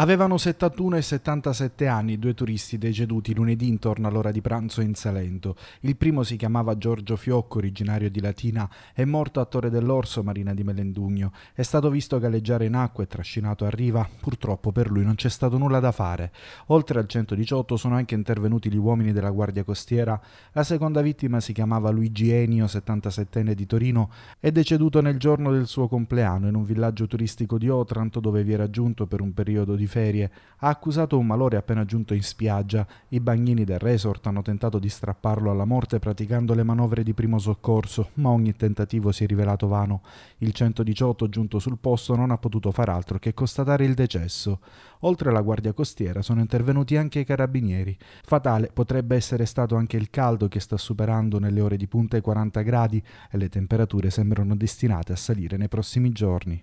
Avevano 71 e 77 anni due turisti deceduti lunedì intorno all'ora di pranzo in Salento. Il primo si chiamava Giorgio Fiocco, originario di Latina, è morto a Torre dell'Orso, Marina di Melendugno. È stato visto galleggiare in acqua e trascinato a riva. Purtroppo per lui non c'è stato nulla da fare. Oltre al 118 sono anche intervenuti gli uomini della Guardia Costiera. La seconda vittima si chiamava Luigi Enio, 77enne di Torino, è deceduto nel giorno del suo compleanno in un villaggio turistico di Otranto dove vi era giunto per un periodo di ferie, ha accusato un malore appena giunto in spiaggia, i bagnini del resort hanno tentato di strapparlo alla morte praticando le manovre di primo soccorso, ma ogni tentativo si è rivelato vano. Il 118 giunto sul posto non ha potuto far altro che constatare il decesso. Oltre alla guardia costiera sono intervenuti anche i carabinieri. Fatale potrebbe essere stato anche il caldo che sta superando nelle ore di punta i 40 gradi e le temperature sembrano destinate a salire nei prossimi giorni.